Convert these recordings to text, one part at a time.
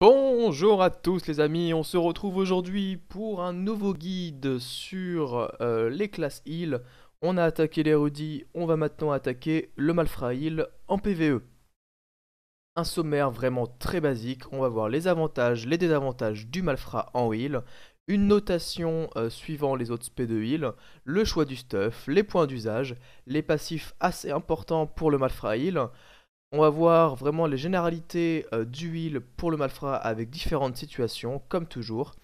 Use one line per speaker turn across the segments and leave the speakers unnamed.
Bonjour à tous les amis, on se retrouve aujourd'hui pour un nouveau guide sur euh, les classes heal. On a attaqué l'érudit, on va maintenant attaquer le malfra heal en PvE. Un sommaire vraiment très basique, on va voir les avantages, les désavantages du malfra en heal, une notation euh, suivant les autres spé de heal, le choix du stuff, les points d'usage, les passifs assez importants pour le malfra on va voir vraiment les généralités euh, du heal pour le malfrat avec différentes situations, comme toujours.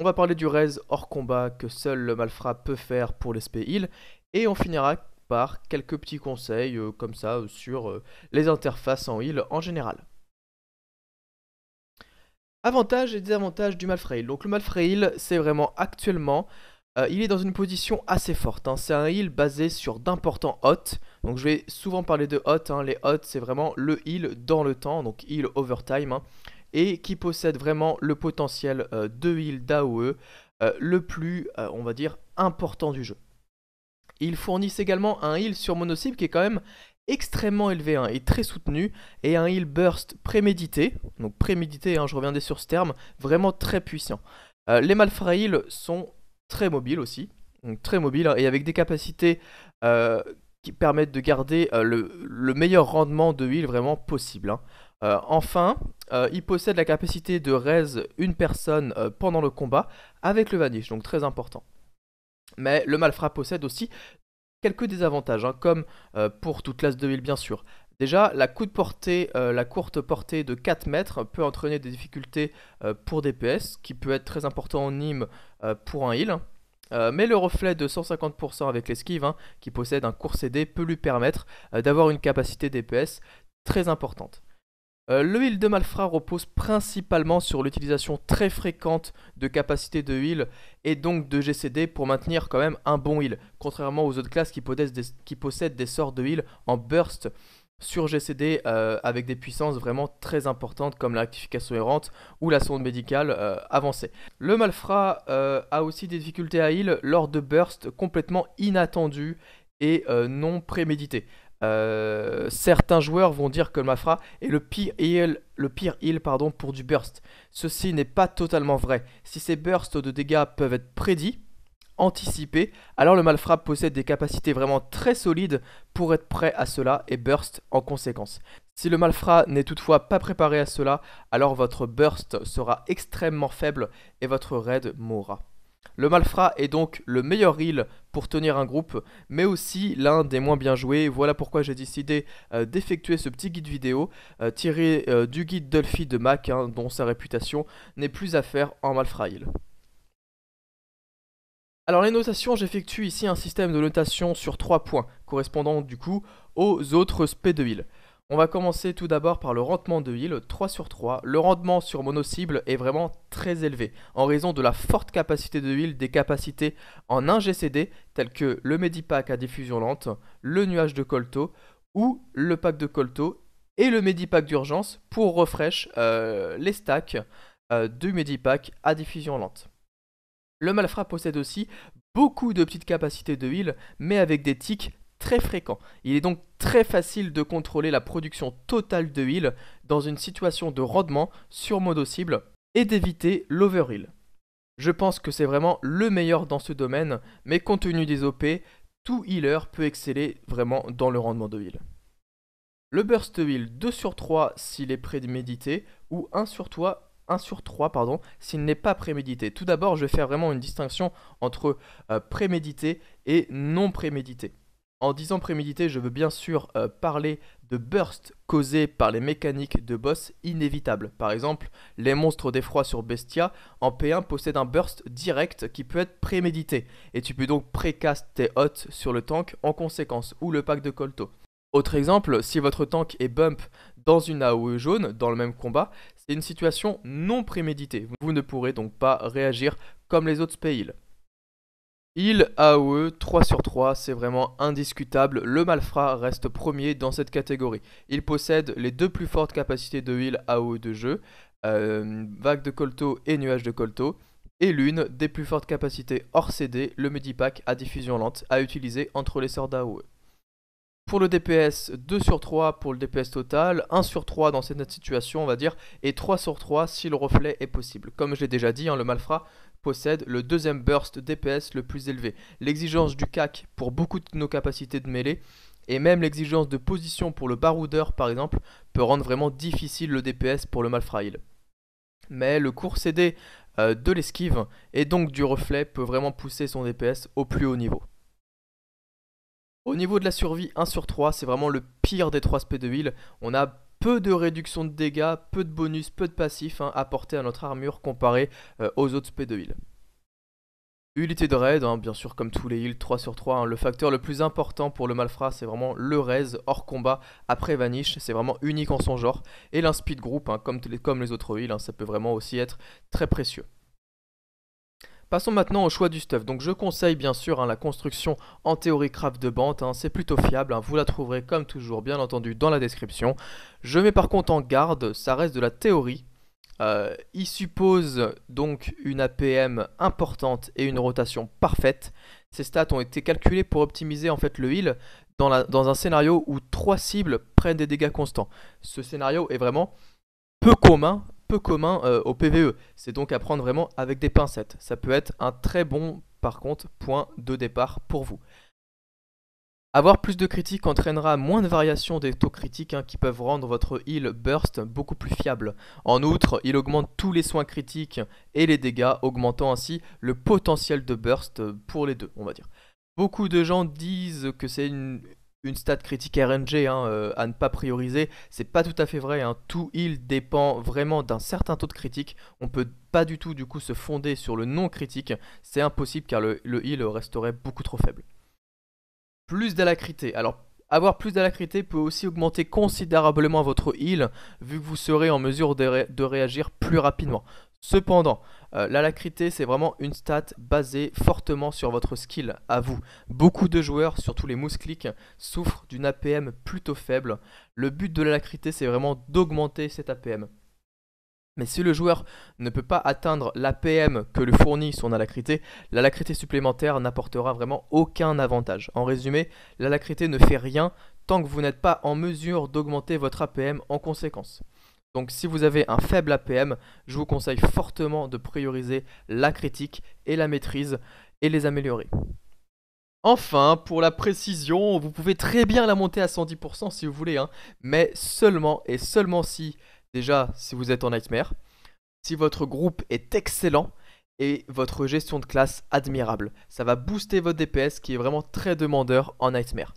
On va parler du raise hors combat que seul le malfrat peut faire pour les heal. Et on finira par quelques petits conseils euh, comme ça euh, sur les interfaces en heal en général. Avantages et désavantages du malfrail. Donc le malfrail, c'est vraiment actuellement euh, il est dans une position assez forte. Hein. C'est un heal basé sur d'importants hots. Donc je vais souvent parler de hots. Hein. Les hots, c'est vraiment le heal dans le temps, donc heal overtime hein, Et qui possède vraiment le potentiel euh, de heal d'AOE euh, le plus, on va dire, important du jeu. Ils fournissent également un heal sur monocycle qui est quand même extrêmement élevé et très soutenu et un heal burst prémédité, donc prémédité, je reviendrai sur ce terme, vraiment très puissant. les Malfrail sont très mobile aussi, donc très mobile, hein, et avec des capacités euh, qui permettent de garder euh, le, meilleur rendement de huile vraiment possible. Hein. Euh, enfin, il possède la capacité de raise une personne pendant le combat avec le vanish, donc très important. Mais le malfrat possède aussi quelques désavantages, hein, comme pour toute classe de huile bien sûr. Déjà, euh, la, courte portée de 4 mètres peut entraîner des difficultés euh, pour DPS, qui peut être très important en nîmes euh, pour un heal. mais le reflet de 150% avec l'esquive, hein, qui possède un court CD, peut lui permettre d'avoir une capacité DPS très importante. le heal de Malfra repose principalement sur l'utilisation très fréquente de capacités de heal et donc de GCD pour maintenir quand même un bon heal, contrairement aux autres classes qui possèdent des sorts de heal en burst sur GCD euh, avec des puissances vraiment très importantes comme la rectification errante ou la sonde médicale euh, avancée. Le Malfra euh, a aussi des difficultés à heal lors de bursts complètement inattendus et non prémédités. certains joueurs vont dire que le Malfra est le pire heal, le pire pardon, pour du burst. Ceci n'est pas totalement vrai. Si ces bursts de dégâts peuvent être prédits, anticipé, alors le Malfra possède des capacités vraiment très solides pour être prêt à cela et burst en conséquence. Si le Malfra n'est toutefois pas préparé à cela, alors votre burst sera extrêmement faible et votre raid mourra. Le Malfra est donc le meilleur heal pour tenir un groupe, mais aussi l'un des moins bien joués. Voilà pourquoi j'ai décidé euh, d'effectuer ce petit guide vidéo euh, tiré euh, du guide Dolphy de Mac, hein, dont sa réputation n'est plus à faire en Malfra heal. Alors les notations, j'effectue ici un système de notation sur trois points, correspondant du coup aux autres spé de heal. On va commencer tout d'abord par le rendement de heal 3 sur 3. Le rendement sur mono-cible est vraiment très élevé, en raison de la forte capacité de heal des capacités en 1 GCD, telles que le Medipack à diffusion lente, le nuage de Colto, ou le pack de Colto, et le Medipack d'urgence pour refresh euh, les stacks de euh, du Medipack à diffusion lente. Le malfrat possède aussi beaucoup de petites capacités de heal, mais avec des tics très fréquents. Il est donc très facile de contrôler la production totale de heal dans une situation de rendement sur modo cible et d'éviter l'overheal. Je pense que c'est vraiment le meilleur dans ce domaine, mais compte tenu des OP, tout healer peut exceller vraiment dans le rendement de heal. Le burst heal 2 sur 3 s'il est prémédité ou 1 sur 3 1 sur 3, pardon, s'il n'est pas prémédité. Tout d'abord, je vais faire vraiment une distinction entre euh, prémédité et non prémédité. En disant prémédité, je veux bien sûr euh, parler de bursts causés par les mécaniques de boss inévitables. Par exemple, les monstres d'effroi sur Bestia en P1 possèdent un burst direct qui peut être prémédité, et tu peux donc précast tes hôtes sur le tank en conséquence ou le pack de colto. Autre exemple, si votre tank est bump dans une AOE jaune, dans le même combat, c'est une situation non préméditée. Vous ne pourrez donc pas réagir comme les autres spé-heal. Heal AOE 3 sur 3, c'est vraiment indiscutable. Le malfrat reste premier dans cette catégorie. Il possède les deux plus fortes capacités de heal AOE de jeu, euh, Vague de Colto et Nuage de Colto, et l'une des plus fortes capacités hors CD, le Medipack à diffusion lente, à utiliser entre les sorts d'AOE pour le DPS 2 sur 3 pour le DPS total, 1 sur 3 dans cette situation on va dire, et 3 sur 3 si le reflet est possible. Comme je l'ai déjà dit, hein, le malfrat possède le deuxième burst DPS le plus élevé. L'exigence du CAC pour beaucoup de nos capacités de mêlée, et même l'exigence de position pour le baroudeur par exemple, peut rendre vraiment difficile le DPS pour le Malfrail. Mais le court CD euh, de l'esquive et donc du reflet peut vraiment pousser son DPS au plus haut niveau. Au niveau de la survie, 1 sur 3, c'est vraiment le pire des 3 SP de heal. On a peu de réduction de dégâts, peu de bonus, peu de passifs hein, apportés à notre armure comparé euh, aux autres SP de heal. Unité de raid, hein, bien sûr comme tous les heals 3 sur 3, hein. le facteur le plus important pour le malfrat c'est vraiment le raise hors combat après vanish, c'est vraiment unique en son genre, et l'inspeed group, comme, comme, les autres heals, ça peut vraiment aussi être très précieux. Passons maintenant au choix du stuff. Donc je conseille bien sûr hein, la construction en théorie craft de bande hein. c'est plutôt fiable, hein. vous la trouverez comme toujours bien entendu dans la description. Je mets par contre en garde, ça reste de la théorie. Euh, il suppose donc une APM importante et une rotation parfaite. Ces stats ont été calculés pour optimiser en fait le heal dans, dans un scénario où trois cibles prennent des dégâts constants. Ce scénario est vraiment peu commun peu commun euh, au PVE. C'est donc à prendre vraiment avec des pincettes. Ça peut être un très bon, par contre, point de départ pour vous. Avoir plus de critiques entraînera moins de variations des taux critiques hein, qui peuvent rendre votre heal burst beaucoup plus fiable. En outre, il augmente tous les soins critiques et les dégâts, augmentant ainsi le potentiel de burst pour les deux, on va dire. Beaucoup de gens disent que c'est une, une stat critique RNG hein, euh, à ne pas prioriser. C'est pas tout à fait vrai. Hein. Tout heal dépend vraiment d'un certain taux de critique. On peut pas du tout du coup se fonder sur le non critique. C'est impossible car le, heal resterait beaucoup trop faible. Plus d'alacrité. Alors avoir plus d'alacrité peut aussi augmenter considérablement votre heal vu que vous serez en mesure de réagir plus rapidement. Cependant, euh, la l'alacrité, c'est vraiment une stat basée fortement sur votre skill à vous. Beaucoup de joueurs, surtout les mouscliques, souffrent d'une APM plutôt faible. Le but de l'alacrité, c'est vraiment d'augmenter cette APM. Mais si le joueur ne peut pas atteindre l'APM que lui fournit son alacrité, l'alacrité supplémentaire n'apportera vraiment aucun avantage. En résumé, l'alacrité ne fait rien tant que vous n'êtes pas en mesure d'augmenter votre APM en conséquence. Donc si vous avez un faible APM, je vous conseille fortement de prioriser la critique et la maîtrise et les améliorer. Enfin, pour la précision, vous pouvez très bien la monter à 110% si vous voulez, hein, mais seulement et seulement si, déjà, si vous êtes en Nightmare, si votre groupe est excellent et votre gestion de classe admirable. Ça va booster votre DPS qui est vraiment très demandeur en Nightmare.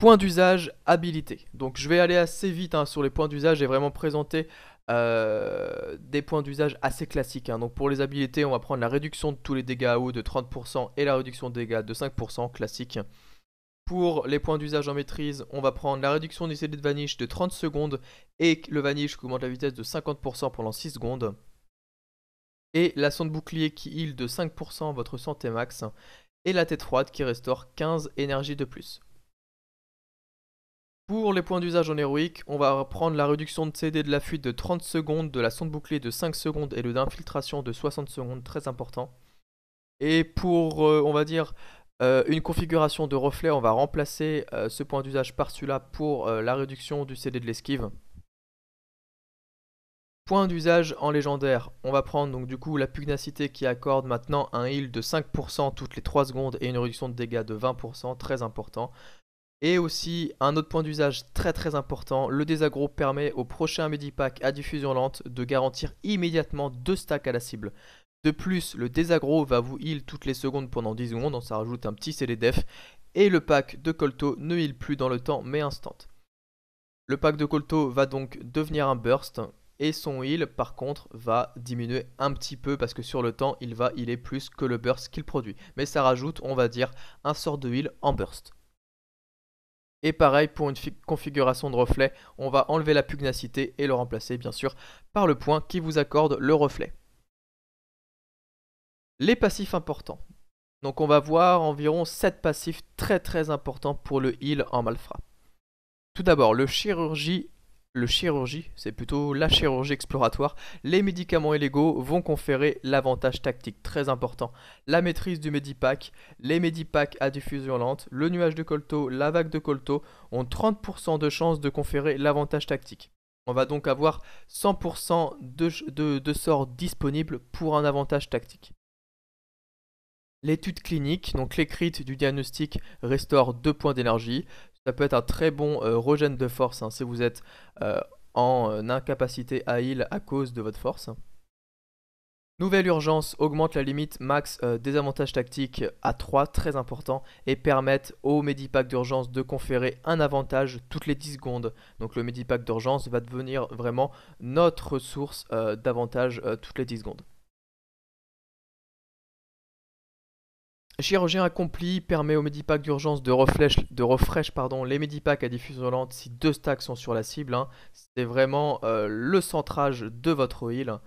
Point d'usage habilité, Donc je vais aller assez vite hein, sur les points d'usage et vraiment présenter euh, des points d'usage assez classiques. Hein. Donc pour les habilités, on va prendre la réduction de tous les dégâts à eau de 30% et la réduction de dégâts de 5% classique. Pour les points d'usage en maîtrise, on va prendre la réduction des CD de vanish de 30 secondes et le vanish qui augmente la vitesse de 50% pendant 6 secondes. Et la sonde bouclier qui heal de 5% votre santé max. Et la tête froide qui restaure 15 énergies de plus. Pour les points d'usage en héroïque, on va prendre la réduction de CD de la fuite de 30 secondes, de la sonde bouclée de 5 secondes et le d'infiltration de 60 secondes, très important. Et pour, euh, on va dire, euh, une configuration de reflet, on va remplacer euh, ce point d'usage par celui-là pour la réduction du CD de l'esquive. Point d'usage en légendaire, on va prendre donc du coup la pugnacité qui accorde maintenant un heal de 5% toutes les 3 secondes et une réduction de dégâts de 20%, très important. Et aussi, un autre point d'usage très très important, le désagro permet au prochain pack à diffusion lente de garantir immédiatement deux stacks à la cible. De plus, le désagro va vous heal toutes les secondes pendant 10 secondes, donc hein, ça rajoute un petit CD et le pack de Colto ne heal plus dans le temps mais instant. Le pack de Colto va donc devenir un burst, et son heal par contre va diminuer un petit peu parce que sur le temps il va healer plus que le burst qu'il produit. Mais ça rajoute on va dire un sort de heal en burst. Et pareil pour une configuration de reflet, on va enlever la pugnacité et le remplacer bien sûr par le point qui vous accorde le reflet. Les passifs importants. Donc on va voir environ 7 passifs très très importants pour le heal en malfrat. Tout d'abord, le chirurgie le chirurgie, c'est plutôt la chirurgie exploratoire, les médicaments illégaux vont conférer l'avantage tactique très important. La maîtrise du Medipack, les Medipack à diffusion lente, le nuage de colto, la vague de colto ont 30% de chance de conférer l'avantage tactique. On va donc avoir 100% de, de, de sorts disponibles pour un avantage tactique. L'étude clinique, donc l'écrite du diagnostic, restaure 2 points d'énergie. Ça peut être un très bon euh, regen de force hein, si vous êtes euh, en euh, incapacité à heal à cause de votre force. Nouvelle urgence augmente la limite max des avantages tactiques à 3, très important, et permettent au Medipack d'urgence de conférer un avantage toutes les 10 secondes. Donc le Medipack d'urgence va devenir vraiment notre source d'avantage toutes les 10 secondes. Chirurgien accompli permet aux médipacks d'urgence de, de refresh pardon, les Medipacks à diffusion lente si deux stacks sont sur la cible. Hein. C'est vraiment euh, le centrage de votre heal.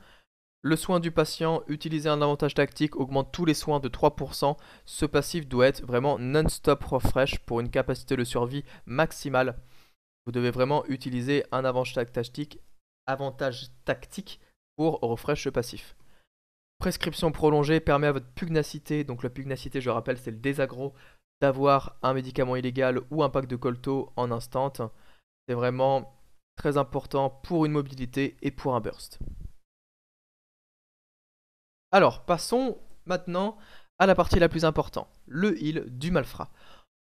Le soin du patient, utiliser un avantage tactique, augmente tous les soins de 3%. Ce passif doit être vraiment non-stop refresh pour une capacité de survie maximale. Vous devez vraiment utiliser un avantage tactique, avantage tactique pour refresh ce passif. Prescription prolongée permet à votre pugnacité, donc la pugnacité, je rappelle, c'est le désagro, d'avoir un médicament illégal ou un pack de colto en instant. C'est vraiment très important pour une mobilité et pour un burst. Alors, passons maintenant à la partie la plus importante, le heal du malfrat.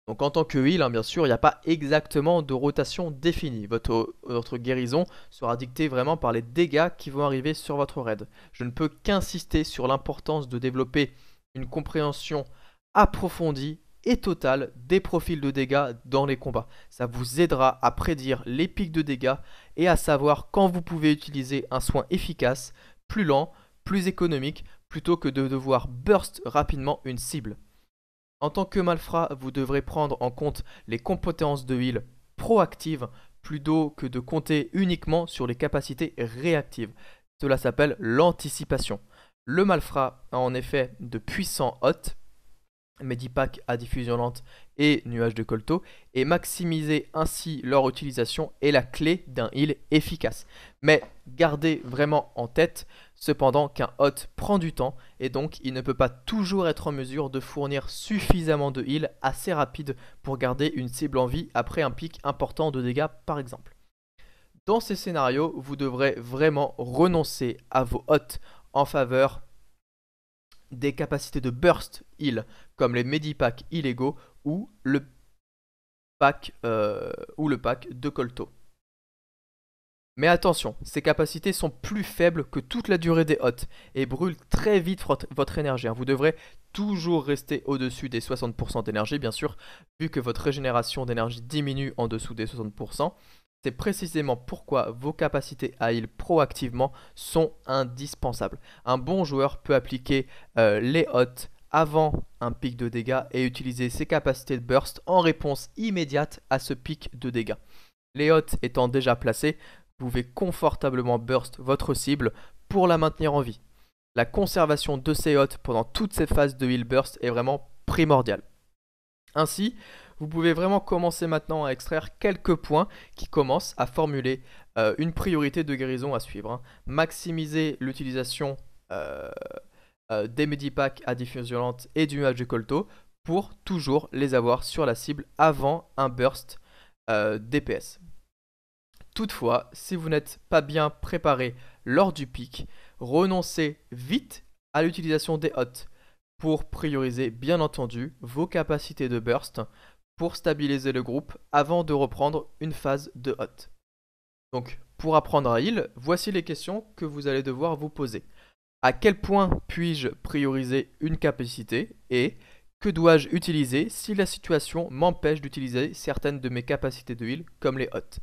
Donc en tant que heal, hein, bien sûr, il n'y a pas exactement de rotation définie. Votre, votre, guérison sera dictée vraiment par les dégâts qui vont arriver sur votre raid. Je ne peux qu'insister sur l'importance de développer une compréhension approfondie et totale des profils de dégâts dans les combats. Ça vous aidera à prédire les pics de dégâts et à savoir quand vous pouvez utiliser un soin efficace, plus lent, plus économique, plutôt que de devoir burst rapidement une cible. En tant que malfrat, vous devrez prendre en compte les compétences de heal proactives plutôt que de compter uniquement sur les capacités réactives. Cela s'appelle l'anticipation. Le malfrat a en effet de puissants hôtes, Medipack à diffusion lente et nuages de colto, et maximiser ainsi leur utilisation est la clé d'un heal efficace. Mais gardez vraiment en tête Cependant qu'un hôte prend du temps et donc il ne peut pas toujours être en mesure de fournir suffisamment de heal assez rapide pour garder une cible en vie après un pic important de dégâts par exemple. Dans ces scénarios, vous devrez vraiment renoncer à vos hôtes en faveur des capacités de burst heal comme les medipacks illégaux ou le pack, euh, ou le pack de colto. Mais attention, ces capacités sont plus faibles que toute la durée des hôtes et brûlent très vite votre énergie. Hein. Vous devrez toujours rester au-dessus des 60% d'énergie, bien sûr, vu que votre régénération d'énergie diminue en dessous des 60%. C'est précisément pourquoi vos capacités à heal proactivement sont indispensables. Un bon joueur peut appliquer euh, les hôtes avant un pic de dégâts et utiliser ses capacités de burst en réponse immédiate à ce pic de dégâts. Les hôtes étant déjà placés, vous pouvez confortablement burst votre cible pour la maintenir en vie. La conservation de ces hôtes pendant toutes ces phases de heal burst est vraiment primordiale. Ainsi, vous pouvez vraiment commencer maintenant à extraire quelques points qui commencent à formuler euh, une priorité de guérison à suivre. Hein. Maximiser l'utilisation euh, euh, des medipacks à diffusion violente et du nuage colto pour toujours les avoir sur la cible avant un burst DPS. Toutefois, si vous n'êtes pas bien préparé lors du pic, renoncez vite à l'utilisation des hots pour prioriser bien entendu vos capacités de burst pour stabiliser le groupe avant de reprendre une phase de hot. Donc pour apprendre à heal, voici les questions que vous allez devoir vous poser. À quel point puis-je prioriser une capacité et que dois-je utiliser si la situation m'empêche d'utiliser certaines de mes capacités de heal comme les hots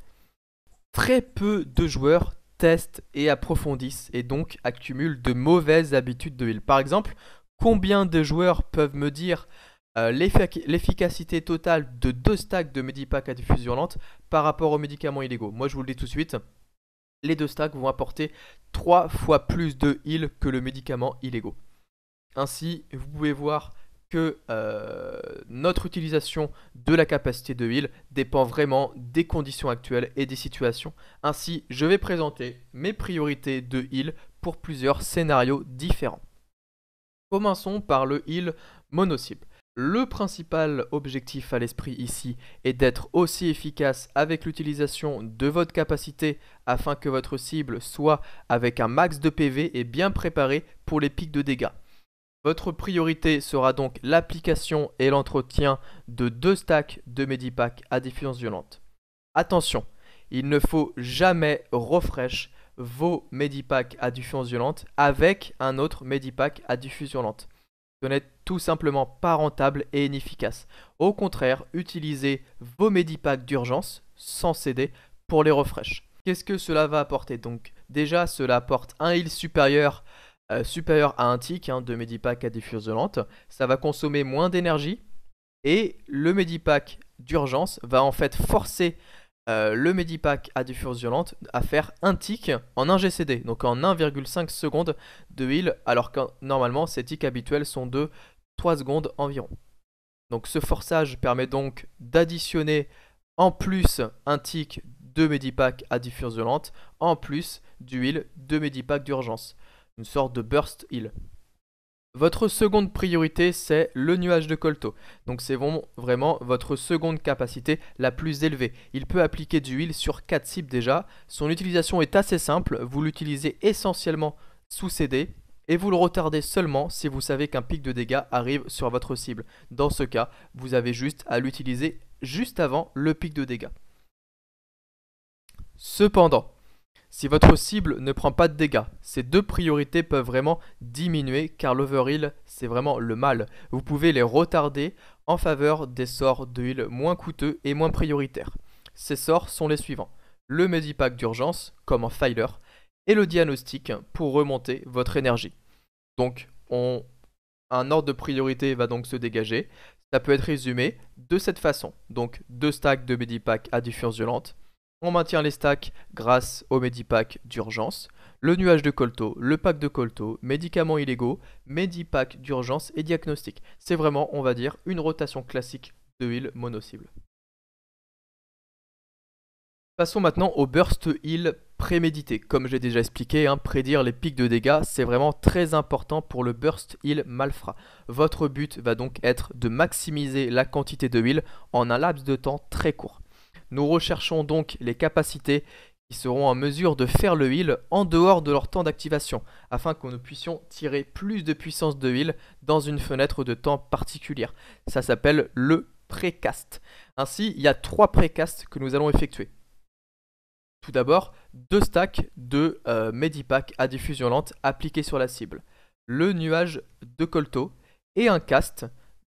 Très peu de joueurs testent et approfondissent et donc accumulent de mauvaises habitudes de heal. Par exemple, combien de joueurs peuvent me dire euh, l'efficacité totale de deux stacks de Medipack à diffusion lente par rapport aux médicaments illégaux. Moi, je vous le dis tout de suite, les deux stacks vont apporter trois fois plus de heal que le médicament illégaux. Ainsi, vous pouvez voir que euh, notre utilisation de la capacité de heal dépend vraiment des conditions actuelles et des situations. Ainsi, je vais présenter mes priorités de heal pour plusieurs scénarios différents. Commençons par le heal mono Le principal objectif à l'esprit ici est d'être aussi efficace avec l'utilisation de votre capacité afin que votre cible soit avec un max de PV et bien préparée pour les pics de dégâts. Votre priorité sera donc l'application et l'entretien de deux stacks de Medipack à Diffusion violente. Attention, il ne faut jamais refresh vos Medipack à diffusion violente avec un autre Medipack à diffusion violente. Ce n'est tout simplement pas rentable et inefficace. Au contraire, utilisez vos Medipacks d'urgence sans céder pour les refresh. Qu'est-ce que cela va apporter donc Déjà, cela apporte un heal supérieur euh, supérieur à un tic hein, de Medipack à violente, ça va consommer moins d'énergie et le Medipack d'urgence va en fait forcer euh, le Medipack à violente à faire un tic en un GCD, donc en 1,5 secondes de heal, alors que normalement ces tics habituels sont de 3 secondes environ. Donc ce forçage permet donc d'additionner en plus un tic de Medipack à violente en plus du heal de Medipack d'urgence sorte de burst heal. Votre seconde priorité, c'est le nuage de colto. Donc c'est vraiment votre seconde capacité la plus élevée. Il peut appliquer du heal sur 4 cibles déjà. Son utilisation est assez simple, vous l'utilisez essentiellement sous CD et vous le retardez seulement si vous savez qu'un pic de dégâts arrive sur votre cible. Dans ce cas, vous avez juste à l'utiliser juste avant le pic de dégâts. Cependant, si votre cible ne prend pas de dégâts, ces deux priorités peuvent vraiment diminuer car l'overheal c'est vraiment le mal. Vous pouvez les retarder en faveur des sorts de heal moins coûteux et moins prioritaires. Ces sorts sont les suivants. Le Medipack d'urgence, comme en Filer, et le diagnostic pour remonter votre énergie. Donc un ordre de priorité va donc se dégager. Ça peut être résumé de cette façon. Donc deux stacks de Medipack à diffusion violente, on maintient les stacks grâce au Medipack d'urgence, le nuage de colto, le pack de colto, médicaments illégaux, Medipack d'urgence et diagnostic. C'est vraiment, on va dire, une rotation classique de heal mono-cible. Passons maintenant au burst heal prémédité. Comme j'ai déjà expliqué, hein, prédire les pics de dégâts, c'est vraiment très important pour le burst heal malfra. Votre but va donc être de maximiser la quantité de heal en un laps de temps très court. Nous recherchons donc les capacités qui seront en mesure de faire le heal en dehors de leur temps d'activation, afin que nous puissions tirer plus de puissance de heal dans une fenêtre de temps particulière. Ça s'appelle le précast. Ainsi, il y a trois précasts que nous allons effectuer. Tout d'abord, deux stacks de euh, Medipack à diffusion lente appliqués sur la cible, le nuage de Colto et un cast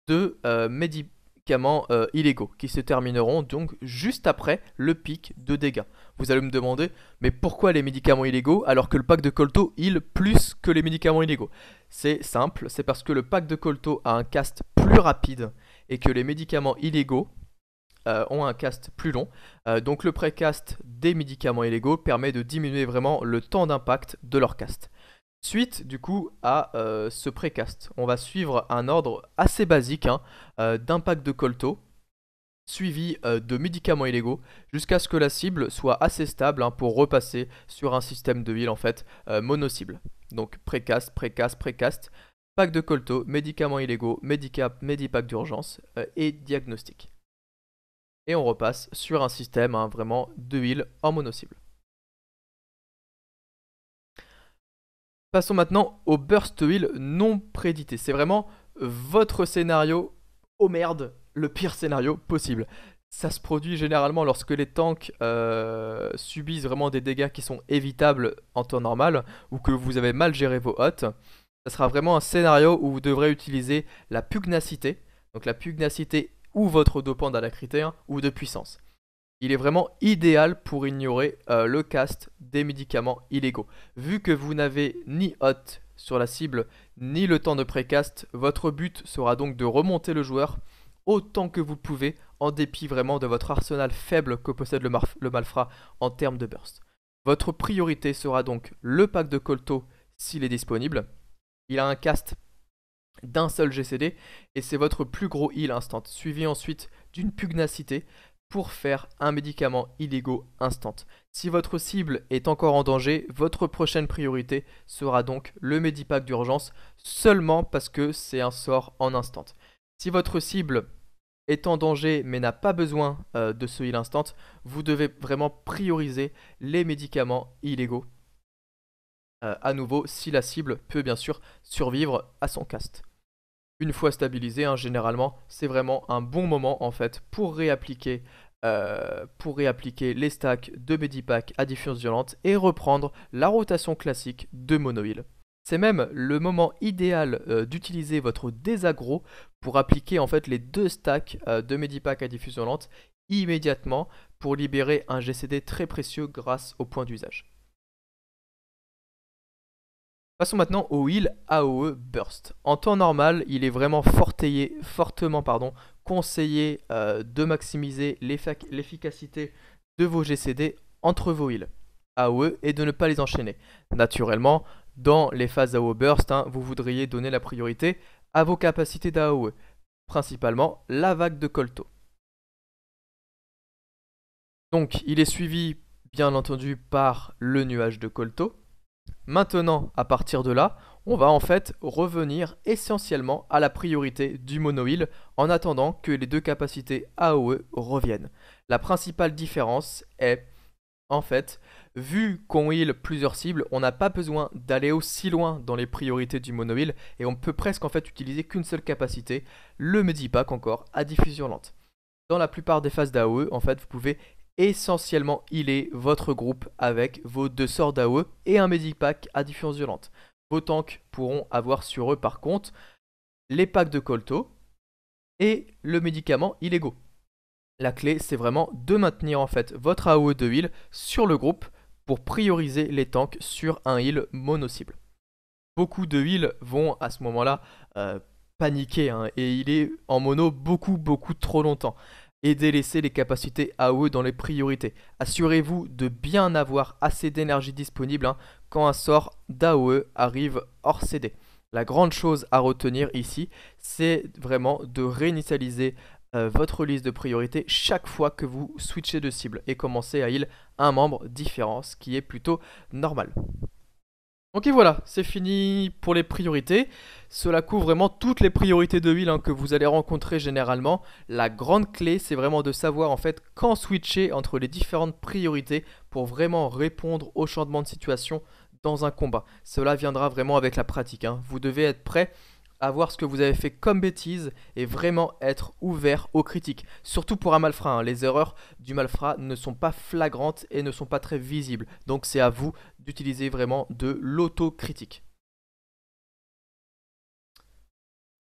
de euh, Medipack médicaments euh, illégaux qui se termineront donc juste après le pic de dégâts. Vous allez me demander, mais pourquoi les médicaments illégaux alors que le pack de Colto il plus que les médicaments illégaux C'est simple, c'est parce que le pack de Colto a un cast plus rapide et que les médicaments illégaux euh, ont un cast plus long. Euh, donc le précast des médicaments illégaux permet de diminuer vraiment le temps d'impact de leur cast. Suite du coup à euh, ce précast, on va suivre un ordre assez basique hein, euh, d'un pack de colto, suivi euh, de médicaments illégaux, jusqu'à ce que la cible soit assez stable hein, pour repasser sur un système de heal en fait mono-cible. Donc précast, précast, précast, pack de colto, médicaments illégaux, médicap, médipack d'urgence et diagnostic. Et on repasse sur un système hein, vraiment de heal en mono-cible. Passons maintenant au burst wheel non prédité. C'est vraiment votre scénario, au oh merde, le pire scénario possible. Ça se produit généralement lorsque les tanks euh, subissent vraiment des dégâts qui sont évitables en temps normal ou que vous avez mal géré vos hôtes. Ça sera vraiment un scénario où vous devrez utiliser la pugnacité, donc la pugnacité ou votre dopant à la critère hein, ou de puissance il est vraiment idéal pour ignorer euh, le cast des médicaments illégaux. Vu que vous n'avez ni hot sur la cible, ni le temps de précast, votre but sera donc de remonter le joueur autant que vous pouvez, en dépit vraiment de votre arsenal faible que possède le, le malfrat en termes de burst. Votre priorité sera donc le pack de Colto s'il est disponible. Il a un cast d'un seul GCD et c'est votre plus gros heal instant, suivi ensuite d'une pugnacité pour faire un médicament illégaux instant. Si votre cible est encore en danger, votre prochaine priorité sera donc le Medipack d'urgence seulement parce que c'est un sort en instant. Si votre cible est en danger mais n'a pas besoin euh, de ce heal instant, vous devez vraiment prioriser les médicaments illégaux. Euh, à nouveau, si la cible peut bien sûr survivre à son cast une fois stabilisé, hein, généralement, c'est vraiment un bon moment en fait pour réappliquer, euh, pour réappliquer les stacks de Medipack à diffusion violente et reprendre la rotation classique de monoil. C'est même le moment idéal euh, d'utiliser votre désagro pour appliquer en fait les deux stacks euh, de Medipack à diffusion lente immédiatement pour libérer un GCD très précieux grâce au point d'usage. Passons maintenant au heal AOE Burst. En temps normal, il est vraiment fortement pardon, conseillé euh, de maximiser l'efficacité de vos GCD entre vos heals AOE et de ne pas les enchaîner. Naturellement, dans les phases AOE Burst, hein, vous voudriez donner la priorité à vos capacités d'AOE, principalement la vague de colto. Donc, il est suivi, bien entendu, par le nuage de colto Maintenant, à partir de là, on va en fait revenir essentiellement à la priorité du monoïle en attendant que les deux capacités AOE reviennent. La principale différence est, en fait, vu qu'on heal plusieurs cibles, on n'a pas besoin d'aller aussi loin dans les priorités du monoheal et on peut presque en fait utiliser qu'une seule capacité, le Medipack encore, à diffusion lente. Dans la plupart des phases d'AOE, en fait, vous pouvez Essentiellement, il est votre groupe avec vos deux sorts d'AOE et un Medic Pack à différence violente. Vos tanks pourront avoir sur eux par contre les packs de colto et le médicament illégaux. La clé, c'est vraiment de maintenir en fait votre AOE de heal sur le groupe pour prioriser les tanks sur un heal mono-cible. Beaucoup de heals vont à ce moment-là euh, paniquer hein, et il est en mono beaucoup beaucoup trop longtemps et délaisser les capacités AOE dans les priorités. Assurez-vous de bien avoir assez d'énergie disponible hein, quand un sort d'AOE arrive hors CD. La grande chose à retenir ici, c'est vraiment de réinitialiser euh, votre liste de priorités chaque fois que vous switchez de cible et commencez à heal un membre différent, ce qui est plutôt normal. Ok voilà, c'est fini pour les priorités. Cela couvre vraiment toutes les priorités de huile hein, que vous allez rencontrer généralement. La grande clé, c'est vraiment de savoir en fait quand switcher entre les différentes priorités pour vraiment répondre au changement de situation dans un combat. Cela viendra vraiment avec la pratique. Hein. Vous devez être prêt à voir ce que vous avez fait comme bêtise et vraiment être ouvert aux critiques. Surtout pour un malfrat, hein. les erreurs du malfrat ne sont pas flagrantes et ne sont pas très visibles. Donc c'est à vous d'utiliser vraiment de l'autocritique.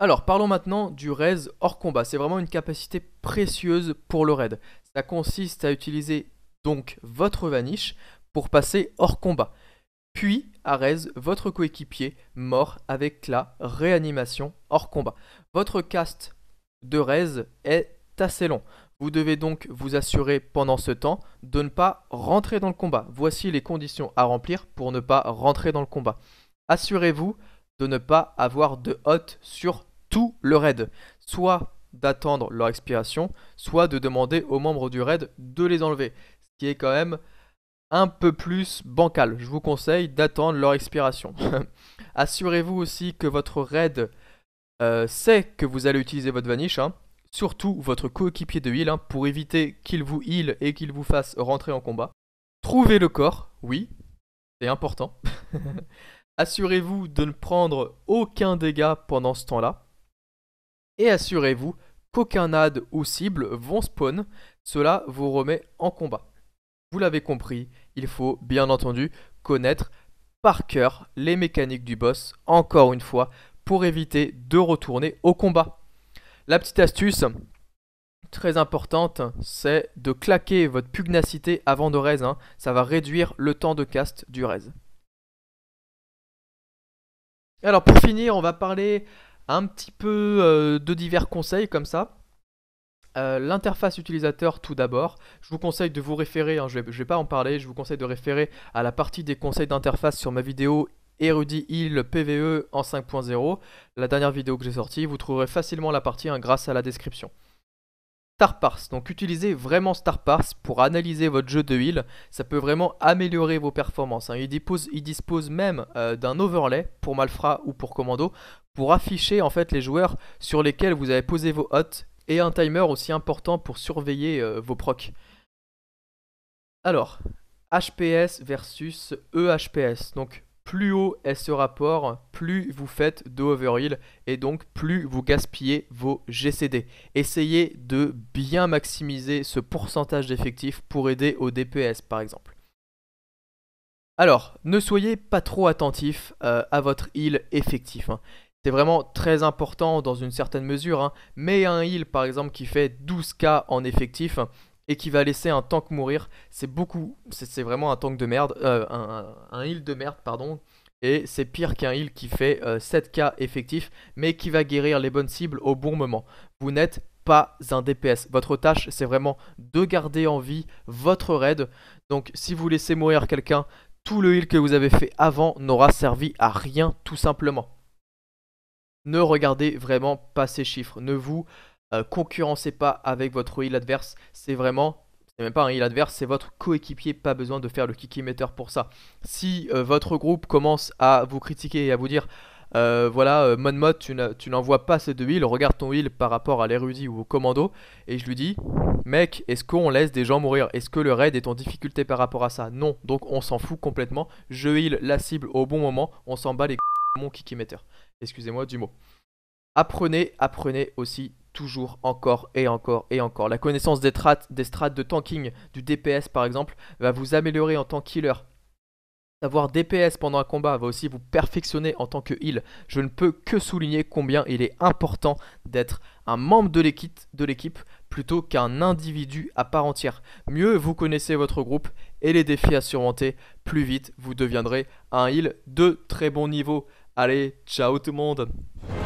Alors parlons maintenant du raid hors combat. C'est vraiment une capacité précieuse pour le raid. Ça consiste à utiliser donc votre vanish pour passer hors combat puis Arez, votre coéquipier, mort avec la réanimation hors combat. Votre cast de Rez est assez long. Vous devez donc vous assurer pendant ce temps de ne pas rentrer dans le combat. Voici les conditions à remplir pour ne pas rentrer dans le combat. Assurez-vous de ne pas avoir de hot sur tout le raid. Soit d'attendre leur expiration, soit de demander aux membres du raid de les enlever. Ce qui est quand même un peu plus bancal, Je vous conseille d'attendre leur expiration. Assurez-vous aussi que votre raid euh, sait que vous allez utiliser votre vanish, hein. surtout votre coéquipier de heal, hein, pour éviter qu'il vous heal et qu'il vous fasse rentrer en combat. Trouvez le corps, oui, c'est important. assurez-vous de ne prendre aucun dégât pendant ce temps-là. Et assurez-vous qu'aucun ad ou cible vont spawn, cela vous remet en combat. Vous l'avez compris, il faut bien entendu connaître par cœur les mécaniques du boss, encore une fois, pour éviter de retourner au combat. La petite astuce très importante, c'est de claquer votre pugnacité avant de raise. Hein. Ça va réduire le temps de cast du raise. Alors pour finir, on va parler un petit peu euh, de divers conseils comme ça. Euh, l'interface utilisateur tout d'abord. Je vous conseille de vous référer, hein, je ne vais, pas en parler, je vous conseille de référer à la partie des conseils d'interface sur ma vidéo Erudit Heal PVE en 5.0, la dernière vidéo que j'ai sortie, vous trouverez facilement la partie hein, grâce à la description. StarParse, donc utilisez vraiment StarParse pour analyser votre jeu de heal, ça peut vraiment améliorer vos performances. Hein. Il, dispose, il, dispose, même euh, d'un overlay pour Malfra ou pour Commando pour afficher en fait les joueurs sur lesquels vous avez posé vos hots et un timer aussi important pour surveiller euh, vos procs. Alors, HPS versus EHPS. Donc, plus haut est ce rapport, plus vous faites de overheal et donc plus vous gaspillez vos GCD. Essayez de bien maximiser ce pourcentage d'effectifs pour aider au DPS par exemple. Alors, ne soyez pas trop attentif euh, à votre heal effectif. Hein c'est vraiment très important dans une certaine mesure. Hein. Mais un heal par exemple qui fait 12k en effectif et qui va laisser un tank mourir, c'est beaucoup, c'est vraiment un tank de merde, euh, un, heal de merde, pardon. Et c'est pire qu'un heal qui fait 7k euh, effectif, mais qui va guérir les bonnes cibles au bon moment. Vous n'êtes pas un DPS. Votre tâche, c'est vraiment de garder en vie votre raid. Donc si vous laissez mourir quelqu'un, tout le heal que vous avez fait avant n'aura servi à rien tout simplement ne regardez vraiment pas ces chiffres. Ne vous euh, concurrencez pas avec votre heal adverse. C'est vraiment, c'est même pas un heal adverse, c'est votre coéquipier. Pas besoin de faire le kick kikimeter pour ça. Si euh, votre groupe commence à vous critiquer et à vous dire euh, Voilà, voilà, mode, tu n'envoies pas ces deux heals, regarde ton heal par rapport à l'érudit ou au commando. Et je lui dis, mec, est-ce qu'on laisse des gens mourir Est-ce que le raid est en difficulté par rapport à ça Non, donc on s'en fout complètement. Je heal la cible au bon moment, on s'en bat les mon kick Excusez-moi du mot. Apprenez, apprenez aussi toujours, encore et encore et encore. La connaissance des, des strates de tanking, du DPS par exemple, va vous améliorer en tant que Avoir DPS pendant un combat va aussi vous perfectionner en tant que heal. Je ne peux que souligner combien il est important d'être un membre de l'équipe plutôt qu'un individu à part entière. Mieux vous connaissez votre groupe et les défis à surmonter, plus vite vous deviendrez un heal de très bon niveau. Allez, ciao tout le monde